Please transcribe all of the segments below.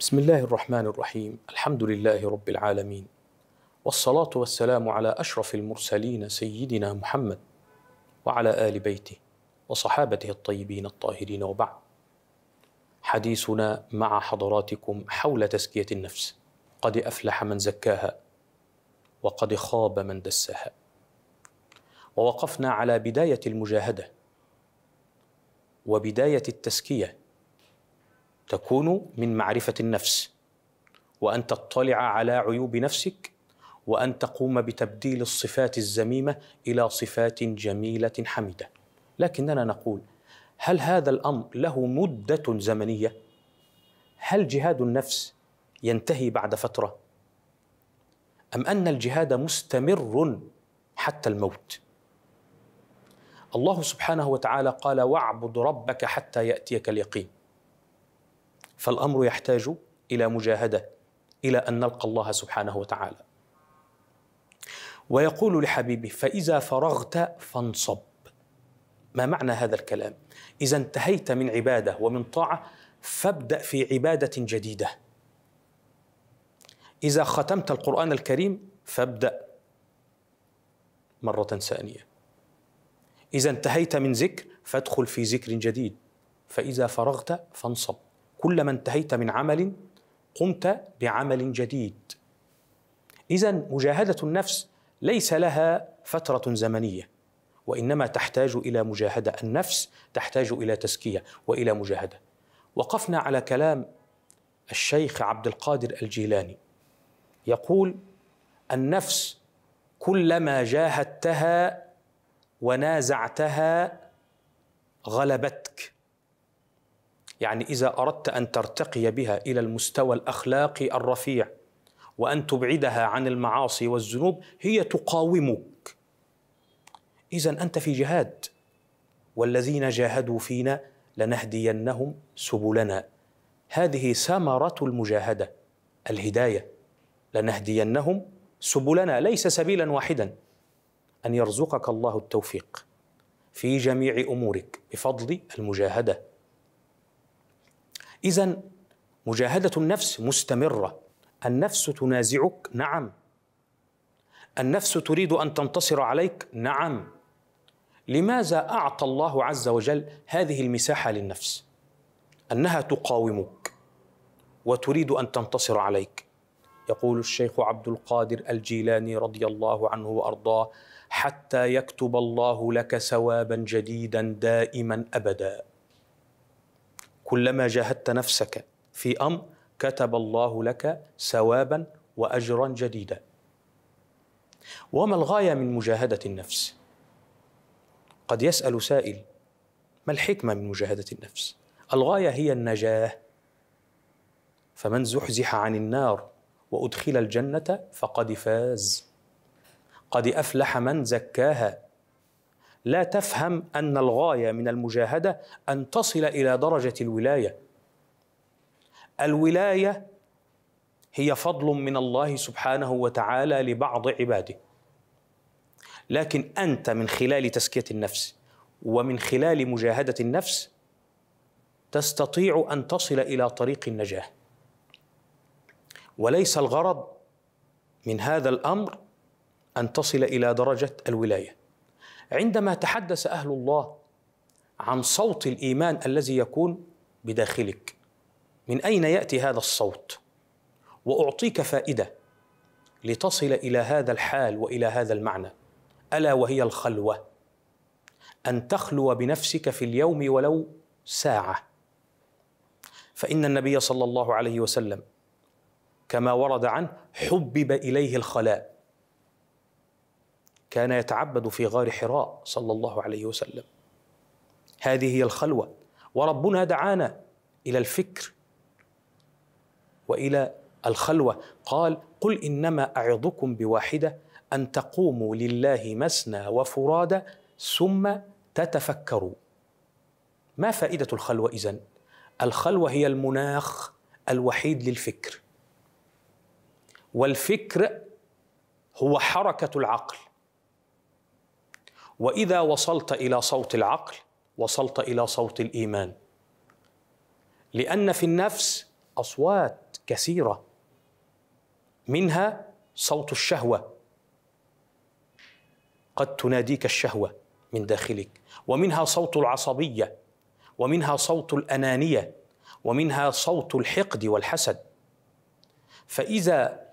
بسم الله الرحمن الرحيم الحمد لله رب العالمين والصلاه والسلام على اشرف المرسلين سيدنا محمد وعلى ال بيته وصحابته الطيبين الطاهرين وبعد حديثنا مع حضراتكم حول تزكيه النفس قد افلح من زكاها وقد خاب من دساها ووقفنا على بدايه المجاهده وبدايه التزكيه تكون من معرفه النفس وان تطلع على عيوب نفسك وان تقوم بتبديل الصفات الذميمه الى صفات جميله حميده لكننا نقول هل هذا الامر له مده زمنيه هل جهاد النفس ينتهي بعد فتره ام ان الجهاد مستمر حتى الموت الله سبحانه وتعالى قال واعبد ربك حتى ياتيك اليقين فالامر يحتاج الى مجاهده الى ان نلقى الله سبحانه وتعالى ويقول لحبيبه فاذا فرغت فانصب ما معنى هذا الكلام اذا انتهيت من عباده ومن طاعه فابدا في عباده جديده اذا ختمت القران الكريم فابدا مره ثانيه اذا انتهيت من ذكر فادخل في ذكر جديد فاذا فرغت فانصب كلما انتهيت من عمل قمت بعمل جديد اذا مجاهده النفس ليس لها فتره زمنيه وانما تحتاج الى مجاهده النفس تحتاج الى تزكيه والى مجاهده وقفنا على كلام الشيخ عبد القادر الجيلاني يقول النفس كلما جاهدتها ونازعتها غلبتك يعني إذا أردت أن ترتقي بها إلى المستوى الأخلاقي الرفيع وأن تبعدها عن المعاصي والذنوب هي تقاومك إذا أنت في جهاد والذين جاهدوا فينا لنهدينهم سبلنا هذه ثمرة المجاهدة الهداية لنهدينهم سبلنا ليس سبيلا واحدا أن يرزقك الله التوفيق في جميع أمورك بفضل المجاهدة إذا مجاهدة النفس مستمرة النفس تنازعك نعم النفس تريد أن تنتصر عليك نعم لماذا أعطى الله عز وجل هذه المساحة للنفس أنها تقاومك وتريد أن تنتصر عليك يقول الشيخ عبد القادر الجيلاني رضي الله عنه وأرضاه حتى يكتب الله لك ثوابا جديدا دائما أبدا كلما جاهدت نفسك في امر كتب الله لك ثوابا واجرا جديدا وما الغايه من مجاهده النفس قد يسال سائل ما الحكمه من مجاهده النفس الغايه هي النجاه فمن زحزح عن النار وادخل الجنه فقد فاز قد افلح من زكاها لا تفهم أن الغاية من المجاهدة أن تصل إلى درجة الولاية الولاية هي فضل من الله سبحانه وتعالى لبعض عباده لكن أنت من خلال تزكية النفس ومن خلال مجاهدة النفس تستطيع أن تصل إلى طريق النجاة وليس الغرض من هذا الأمر أن تصل إلى درجة الولاية عندما تحدث اهل الله عن صوت الايمان الذي يكون بداخلك من اين ياتي هذا الصوت واعطيك فائده لتصل الى هذا الحال والى هذا المعنى الا وهي الخلوه ان تخلو بنفسك في اليوم ولو ساعه فان النبي صلى الله عليه وسلم كما ورد عنه حبب اليه الخلاء كان يتعبد في غار حراء صلى الله عليه وسلم هذه هي الخلوه وربنا دعانا الى الفكر والى الخلوه قال قل انما اعظكم بواحده ان تقوموا لله مثنى وفرادى ثم تتفكروا ما فائده الخلوه اذن الخلوه هي المناخ الوحيد للفكر والفكر هو حركه العقل واذا وصلت الى صوت العقل وصلت الى صوت الايمان لان في النفس اصوات كثيره منها صوت الشهوه قد تناديك الشهوه من داخلك ومنها صوت العصبيه ومنها صوت الانانيه ومنها صوت الحقد والحسد فاذا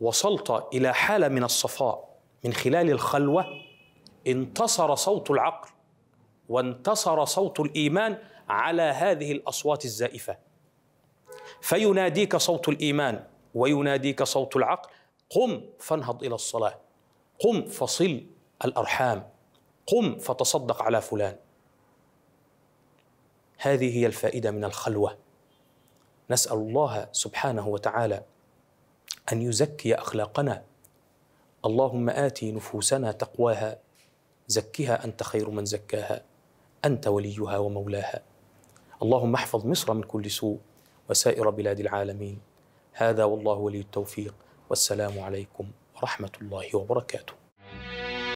وصلت الى حاله من الصفاء من خلال الخلوه انتصر صوت العقل وانتصر صوت الايمان على هذه الاصوات الزائفه فيناديك صوت الايمان ويناديك صوت العقل قم فانهض الى الصلاه قم فصل الارحام قم فتصدق على فلان هذه هي الفائده من الخلوه نسال الله سبحانه وتعالى ان يزكي اخلاقنا اللهم اتي نفوسنا تقواها زكها انت خير من زكاها انت وليها ومولاها اللهم احفظ مصر من كل سوء وسائر بلاد العالمين هذا والله ولي التوفيق والسلام عليكم ورحمه الله وبركاته